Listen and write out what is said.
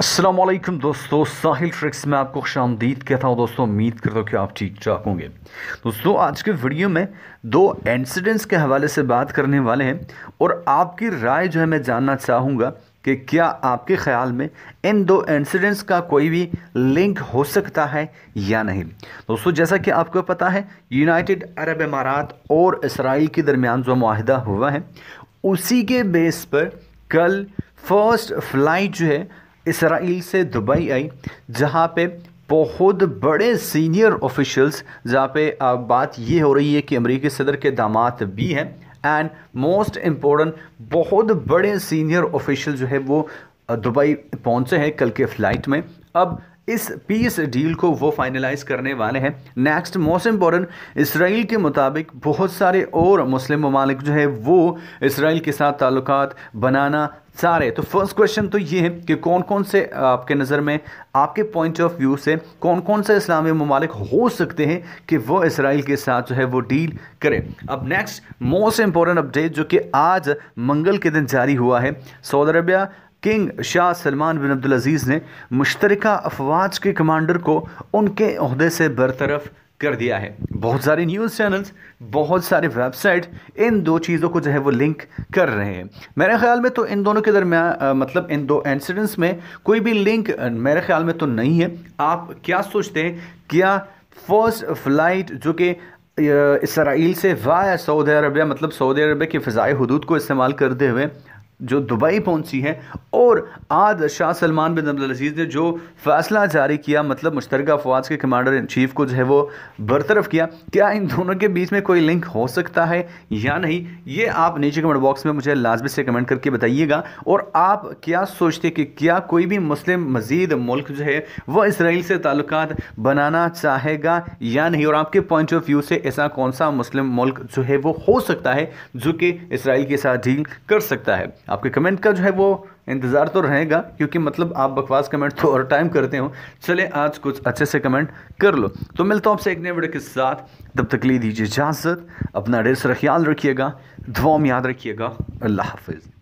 असलम दोस्तों साहिल ट्रिक्स में आपको खुश आमदीद कहता हूँ दोस्तों उम्मीद करता हूँ कि आप ठीक ठाक होंगे दोस्तों आज के वीडियो में दो इंसिडेंट्स के हवाले से बात करने वाले हैं और आपकी राय जो है मैं जानना चाहूँगा कि क्या आपके ख्याल में इन दो इंसिडेंट्स का कोई भी लिंक हो सकता है या नहीं दोस्तों जैसा कि आपको पता है यूनाइटेड अरब इमारात और इसराइल के दरमियान जो माहिदा हुआ है उसी के बेस पर कल फर्स्ट फ्लाइट जो है इसराइल से दुबई आई जहाँ पे बहुत बड़े सीनियर ऑफिशियल्स जहाँ पे बात ये हो रही है कि अमेरिकी सदर के दामाद भी हैं एंड मोस्ट इम्पोर्टेंट बहुत बड़े सीनियर ऑफिशियल जो है वो दुबई पहुँचे हैं कल के फ्लाइट में अब इस पीस डील को वो फाइनलाइज करने वाले हैं नेक्स्ट मोस्ट इम्पॉर्टेंट इसराइल के मुताबिक बहुत सारे और मुस्लिम ममालिक जो है वो इसराइल के साथ ताल्लुक बनाना सारे तो फर्स्ट क्वेश्चन तो ये है कि कौन कौन से आपके नज़र में आपके पॉइंट ऑफ व्यू से कौन कौन से इस्लामी ममालिक हो सकते हैं कि वो इसराइल के साथ जो है वो डील करें अब नेक्स्ट मोस्ट इंपॉर्टेंट अपडेट जो कि आज मंगल के दिन जारी हुआ है Saudi Arabia king Shah Salman bin Abdul Aziz ने मुश्तर अफवाज के कमांडर को उनके अहदे से बरतरफ कर दिया है बहुत सारे न्यूज़ चैनल्स बहुत सारे वेबसाइट इन दो चीज़ों को जो है वो लिंक कर रहे हैं मेरे ख्याल में तो इन दोनों के दरम्या मतलब इन दो इंसिडेंट्स में कोई भी लिंक मेरे ख्याल में तो नहीं है आप क्या सोचते हैं क्या फर्स्ट फ्लाइट जो कि इसराइल से वाया सऊदी अरबिया मतलब सऊदी अरबिया की फ़जाई हदूद को इस्तेमाल करते हुए जो दुबई पहुंची है और आज शाह सलमान बिन अजीज ने जो फैसला जारी किया मतलब मुश्तरक फ़ौज के कमांडर इन चीफ को जो है वो बरतरफ किया क्या इन दोनों के बीच में कोई लिंक हो सकता है या नहीं ये आप नीचे कमेंट बॉक्स में मुझे लाजमी से कमेंट करके बताइएगा और आप क्या सोचते कि क्या कोई भी मुस्लिम मजीद मुल्क जो है वह इसराइल से ताल्लुक बनाना चाहेगा या नहीं और आपके पॉइंट ऑफ व्यू से ऐसा कौन सा मुस्लिम मुल्क जो है वो हो सकता है जो कि इसराइल के साथ डील कर सकता है आपके कमेंट का जो है वो इंतज़ार तो रहेगा क्योंकि मतलब आप बकवास कमेंट तो और टाइम करते हो चले आज कुछ अच्छे से कमेंट कर लो तो मिलता हूँ आपसे एक नए वीडियो के साथ तब तक ले दीजिए इजाज़त अपना डेसरा ख्याल रखिएगा दुआओं में याद रखिएगा अल्लाह हाफिज़